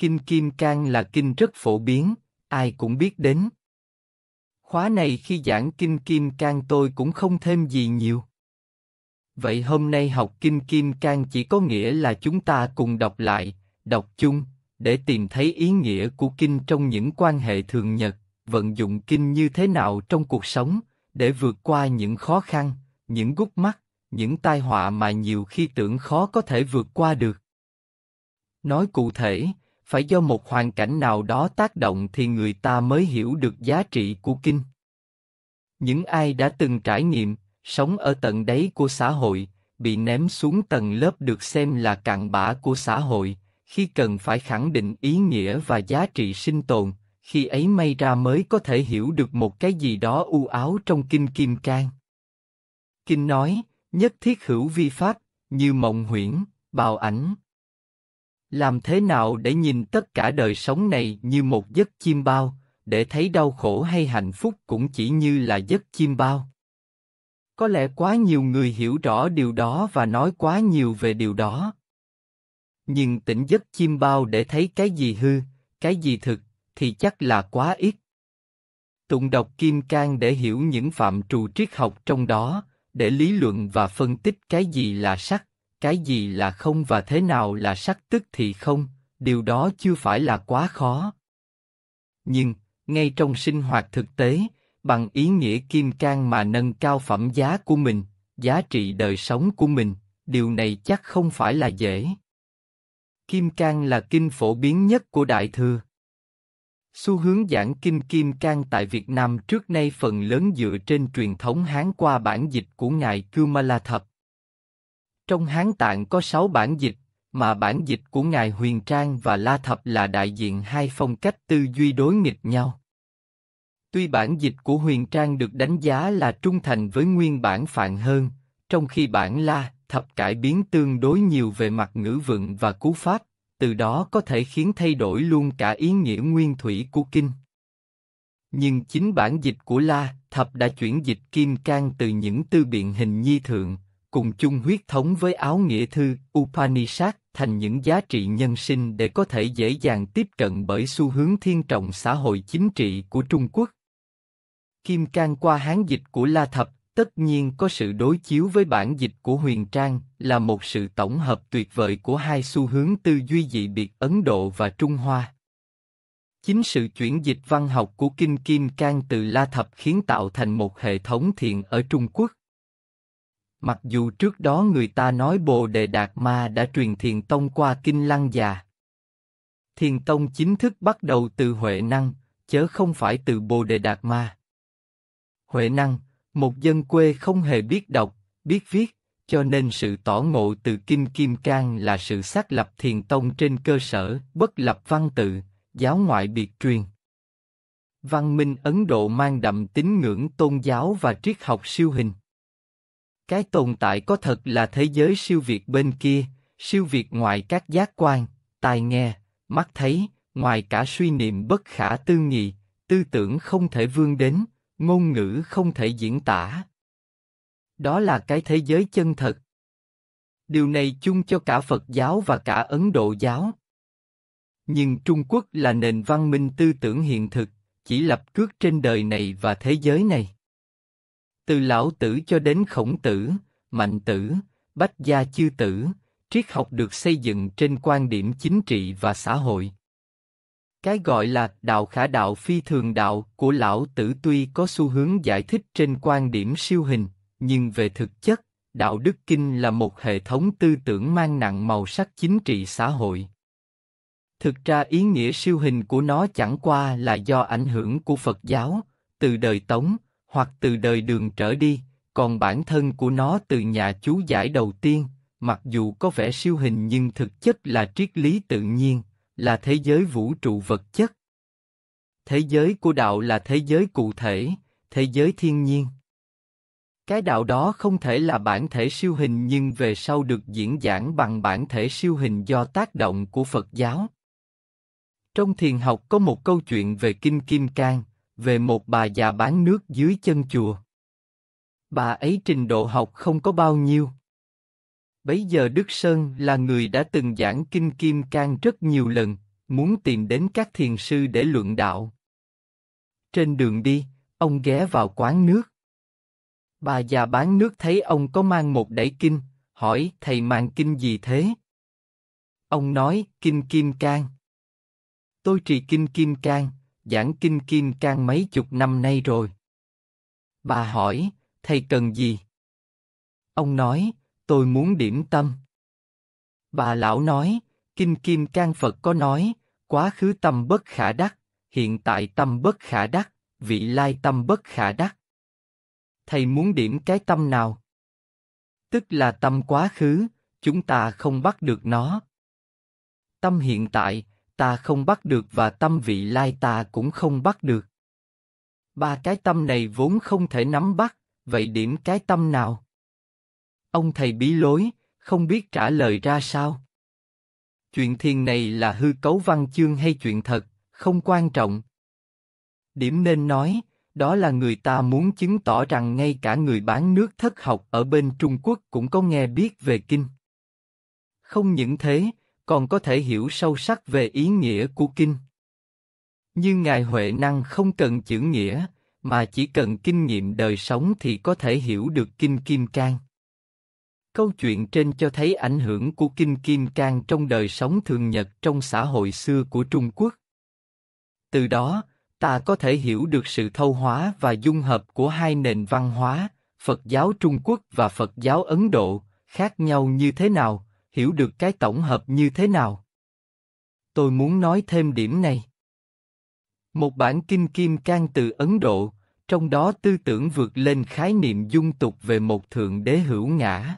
Kinh Kim Cang là kinh rất phổ biến, ai cũng biết đến. Khóa này khi giảng Kinh Kim Cang tôi cũng không thêm gì nhiều. Vậy hôm nay học Kinh Kim Cang chỉ có nghĩa là chúng ta cùng đọc lại, đọc chung, để tìm thấy ý nghĩa của kinh trong những quan hệ thường nhật, vận dụng kinh như thế nào trong cuộc sống, để vượt qua những khó khăn, những gút mắt, những tai họa mà nhiều khi tưởng khó có thể vượt qua được. Nói cụ thể, phải do một hoàn cảnh nào đó tác động thì người ta mới hiểu được giá trị của kinh. Những ai đã từng trải nghiệm, sống ở tận đáy của xã hội, bị ném xuống tầng lớp được xem là cặn bã của xã hội, khi cần phải khẳng định ý nghĩa và giá trị sinh tồn, khi ấy may ra mới có thể hiểu được một cái gì đó u áo trong kinh Kim Cang. Kinh nói, nhất thiết hữu vi pháp, như mộng huyễn, bào ảnh. Làm thế nào để nhìn tất cả đời sống này như một giấc chim bao, để thấy đau khổ hay hạnh phúc cũng chỉ như là giấc chim bao? Có lẽ quá nhiều người hiểu rõ điều đó và nói quá nhiều về điều đó. Nhưng tỉnh giấc chim bao để thấy cái gì hư, cái gì thực, thì chắc là quá ít. Tụng đọc Kim Cang để hiểu những phạm trù triết học trong đó, để lý luận và phân tích cái gì là sắc, cái gì là không và thế nào là sắc tức thì không, điều đó chưa phải là quá khó. Nhưng, ngay trong sinh hoạt thực tế, bằng ý nghĩa kim cang mà nâng cao phẩm giá của mình, giá trị đời sống của mình, điều này chắc không phải là dễ. Kim cang là kinh phổ biến nhất của Đại Thừa. Xu hướng giảng kinh Kim Cang tại Việt Nam trước nay phần lớn dựa trên truyền thống Hán qua bản dịch của Ngài Kumala Thập. Trong Hán Tạng có sáu bản dịch, mà bản dịch của Ngài Huyền Trang và La Thập là đại diện hai phong cách tư duy đối nghịch nhau. Tuy bản dịch của Huyền Trang được đánh giá là trung thành với nguyên bản phạn hơn, trong khi bản La Thập cải biến tương đối nhiều về mặt ngữ vựng và cú pháp, từ đó có thể khiến thay đổi luôn cả ý nghĩa nguyên thủy của kinh. Nhưng chính bản dịch của La Thập đã chuyển dịch Kim Cang từ những tư biện hình nhi thượng cùng chung huyết thống với áo nghĩa thư, Upanishad, thành những giá trị nhân sinh để có thể dễ dàng tiếp cận bởi xu hướng thiên trọng xã hội chính trị của Trung Quốc. Kim Cang qua hán dịch của La Thập, tất nhiên có sự đối chiếu với bản dịch của Huyền Trang, là một sự tổng hợp tuyệt vời của hai xu hướng tư duy dị biệt Ấn Độ và Trung Hoa. Chính sự chuyển dịch văn học của Kinh Kim Cang từ La Thập khiến tạo thành một hệ thống thiện ở Trung Quốc. Mặc dù trước đó người ta nói Bồ Đề Đạt Ma đã truyền Thiền Tông qua Kinh Lăng già. Thiền Tông chính thức bắt đầu từ Huệ Năng, chớ không phải từ Bồ Đề Đạt Ma. Huệ Năng, một dân quê không hề biết đọc, biết viết, cho nên sự tỏ ngộ từ kim Kim Cang là sự xác lập Thiền Tông trên cơ sở bất lập văn tự, giáo ngoại biệt truyền. Văn minh Ấn Độ mang đậm tín ngưỡng tôn giáo và triết học siêu hình. Cái tồn tại có thật là thế giới siêu việt bên kia, siêu việt ngoài các giác quan, tai nghe, mắt thấy, ngoài cả suy niệm bất khả tư nghị, tư tưởng không thể vươn đến, ngôn ngữ không thể diễn tả. Đó là cái thế giới chân thật. Điều này chung cho cả Phật giáo và cả Ấn Độ giáo. Nhưng Trung Quốc là nền văn minh tư tưởng hiện thực, chỉ lập cước trên đời này và thế giới này. Từ lão tử cho đến khổng tử, mạnh tử, bách gia chư tử, triết học được xây dựng trên quan điểm chính trị và xã hội. Cái gọi là đạo khả đạo phi thường đạo của lão tử tuy có xu hướng giải thích trên quan điểm siêu hình, nhưng về thực chất, đạo đức kinh là một hệ thống tư tưởng mang nặng màu sắc chính trị xã hội. Thực ra ý nghĩa siêu hình của nó chẳng qua là do ảnh hưởng của Phật giáo, từ đời Tống, hoặc từ đời đường trở đi, còn bản thân của nó từ nhà chú giải đầu tiên, mặc dù có vẻ siêu hình nhưng thực chất là triết lý tự nhiên, là thế giới vũ trụ vật chất. Thế giới của đạo là thế giới cụ thể, thế giới thiên nhiên. Cái đạo đó không thể là bản thể siêu hình nhưng về sau được diễn giảng bằng bản thể siêu hình do tác động của Phật giáo. Trong thiền học có một câu chuyện về Kinh Kim Cang, về một bà già bán nước dưới chân chùa. Bà ấy trình độ học không có bao nhiêu. Bấy giờ Đức Sơn là người đã từng giảng kinh Kim Cang rất nhiều lần, muốn tìm đến các thiền sư để luận đạo. Trên đường đi, ông ghé vào quán nước. Bà già bán nước thấy ông có mang một đẩy kinh, hỏi thầy mang kinh gì thế? Ông nói, kinh Kim Cang. Tôi trì kinh Kim Cang giảng kinh kim cang mấy chục năm nay rồi. Bà hỏi, thầy cần gì? Ông nói, tôi muốn điểm tâm. Bà lão nói, kinh kim cang Phật có nói, quá khứ tâm bất khả đắc, hiện tại tâm bất khả đắc, vị lai tâm bất khả đắc. Thầy muốn điểm cái tâm nào? Tức là tâm quá khứ, chúng ta không bắt được nó. Tâm hiện tại, ta không bắt được và tâm vị lai ta cũng không bắt được. Ba cái tâm này vốn không thể nắm bắt, vậy điểm cái tâm nào? Ông thầy bí lối, không biết trả lời ra sao. Chuyện thiền này là hư cấu văn chương hay chuyện thật, không quan trọng. Điểm nên nói, đó là người ta muốn chứng tỏ rằng ngay cả người bán nước thất học ở bên Trung Quốc cũng có nghe biết về kinh. Không những thế, còn có thể hiểu sâu sắc về ý nghĩa của kinh. Nhưng Ngài Huệ Năng không cần chữ nghĩa, mà chỉ cần kinh nghiệm đời sống thì có thể hiểu được Kinh Kim Cang. Câu chuyện trên cho thấy ảnh hưởng của Kinh Kim Cang trong đời sống thường nhật trong xã hội xưa của Trung Quốc. Từ đó, ta có thể hiểu được sự thâu hóa và dung hợp của hai nền văn hóa, Phật giáo Trung Quốc và Phật giáo Ấn Độ, khác nhau như thế nào, hiểu được cái tổng hợp như thế nào. Tôi muốn nói thêm điểm này. Một bản kinh kim cang từ Ấn Độ, trong đó tư tưởng vượt lên khái niệm dung tục về một thượng đế hữu ngã.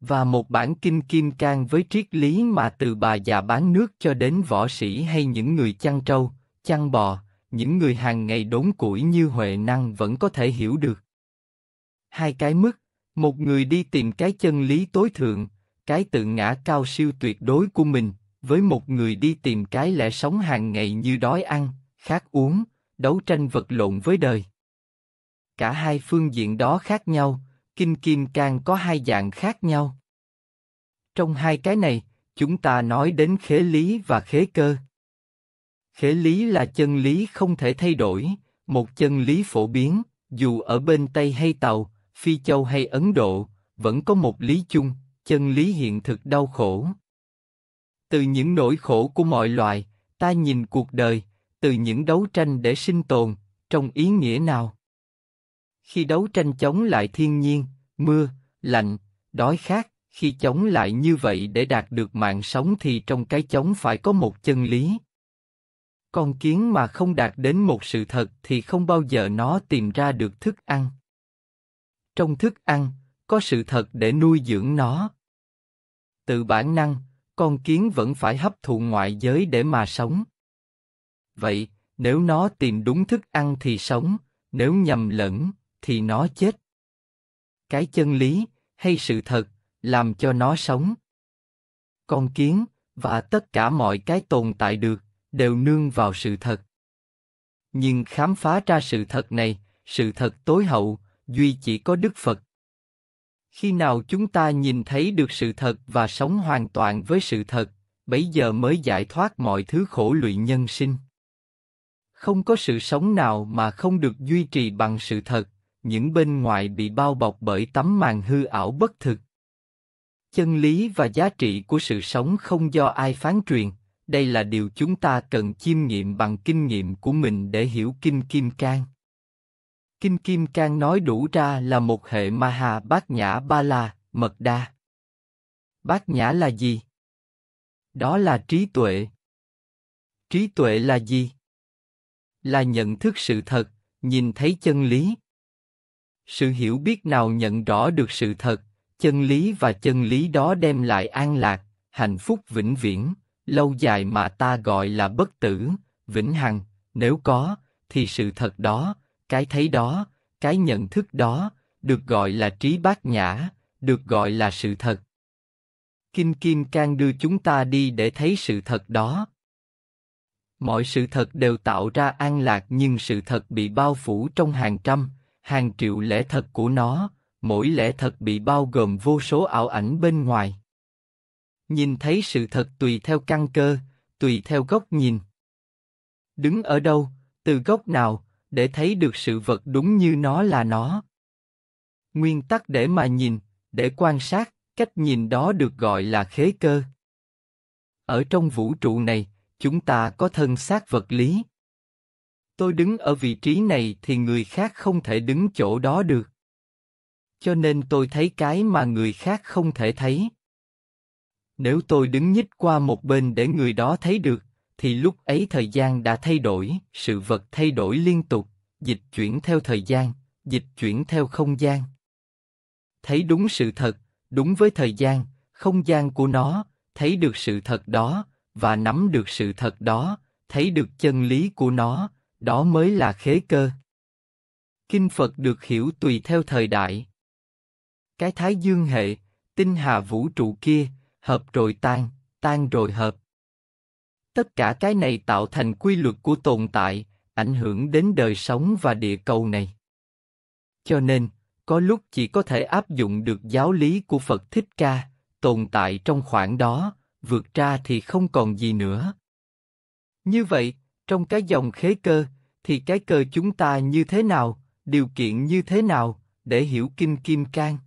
Và một bản kinh kim cang với triết lý mà từ bà già bán nước cho đến võ sĩ hay những người chăn trâu, chăn bò, những người hàng ngày đốn củi như Huệ Năng vẫn có thể hiểu được. Hai cái mức, một người đi tìm cái chân lý tối thượng, cái tự ngã cao siêu tuyệt đối của mình, với một người đi tìm cái lẽ sống hàng ngày như đói ăn, khát uống, đấu tranh vật lộn với đời. Cả hai phương diện đó khác nhau, Kinh Kim Cang có hai dạng khác nhau. Trong hai cái này, chúng ta nói đến khế lý và khế cơ. Khế lý là chân lý không thể thay đổi, một chân lý phổ biến, dù ở bên Tây hay Tàu, Phi Châu hay Ấn Độ, vẫn có một lý chung, chân lý hiện thực đau khổ. Từ những nỗi khổ của mọi loài, ta nhìn cuộc đời, từ những đấu tranh để sinh tồn, trong ý nghĩa nào? Khi đấu tranh chống lại thiên nhiên, mưa, lạnh, đói khát, khi chống lại như vậy để đạt được mạng sống thì trong cái chống phải có một chân lý. Con kiến mà không đạt đến một sự thật thì không bao giờ nó tìm ra được thức ăn. Trong thức ăn, có sự thật để nuôi dưỡng nó. Từ bản năng, con kiến vẫn phải hấp thụ ngoại giới để mà sống. Vậy, nếu nó tìm đúng thức ăn thì sống, nếu nhầm lẫn, thì nó chết. Cái chân lý, hay sự thật, làm cho nó sống. Con kiến, và tất cả mọi cái tồn tại được, đều nương vào sự thật. Nhưng khám phá ra sự thật này, sự thật tối hậu, duy chỉ có Đức Phật khi nào chúng ta nhìn thấy được sự thật và sống hoàn toàn với sự thật bấy giờ mới giải thoát mọi thứ khổ lụy nhân sinh không có sự sống nào mà không được duy trì bằng sự thật những bên ngoài bị bao bọc bởi tấm màn hư ảo bất thực chân lý và giá trị của sự sống không do ai phán truyền đây là điều chúng ta cần chiêm nghiệm bằng kinh nghiệm của mình để hiểu kinh kim cang Kinh Kim Cang nói đủ ra là một hệ Maha Bát Nhã Ba La, Mật Đa. Bát Nhã là gì? Đó là trí tuệ. Trí tuệ là gì? Là nhận thức sự thật, nhìn thấy chân lý. Sự hiểu biết nào nhận rõ được sự thật, chân lý và chân lý đó đem lại an lạc, hạnh phúc vĩnh viễn, lâu dài mà ta gọi là bất tử, vĩnh hằng, nếu có, thì sự thật đó, cái thấy đó, cái nhận thức đó, được gọi là trí bát nhã, được gọi là sự thật. Kinh Kim Cang đưa chúng ta đi để thấy sự thật đó. Mọi sự thật đều tạo ra an lạc nhưng sự thật bị bao phủ trong hàng trăm, hàng triệu lẽ thật của nó, mỗi lẽ thật bị bao gồm vô số ảo ảnh bên ngoài. Nhìn thấy sự thật tùy theo căn cơ, tùy theo góc nhìn. Đứng ở đâu, từ góc nào, để thấy được sự vật đúng như nó là nó. Nguyên tắc để mà nhìn, để quan sát, cách nhìn đó được gọi là khế cơ. Ở trong vũ trụ này, chúng ta có thân xác vật lý. Tôi đứng ở vị trí này thì người khác không thể đứng chỗ đó được. Cho nên tôi thấy cái mà người khác không thể thấy. Nếu tôi đứng nhích qua một bên để người đó thấy được, thì lúc ấy thời gian đã thay đổi, sự vật thay đổi liên tục, dịch chuyển theo thời gian, dịch chuyển theo không gian. Thấy đúng sự thật, đúng với thời gian, không gian của nó, thấy được sự thật đó và nắm được sự thật đó, thấy được chân lý của nó, đó mới là khế cơ. Kinh Phật được hiểu tùy theo thời đại. Cái thái dương hệ, tinh hà vũ trụ kia, hợp rồi tan, tan rồi hợp. Tất cả cái này tạo thành quy luật của tồn tại, ảnh hưởng đến đời sống và địa cầu này. Cho nên, có lúc chỉ có thể áp dụng được giáo lý của Phật Thích Ca, tồn tại trong khoảng đó, vượt ra thì không còn gì nữa. Như vậy, trong cái dòng khế cơ, thì cái cơ chúng ta như thế nào, điều kiện như thế nào, để hiểu Kinh Kim Cang?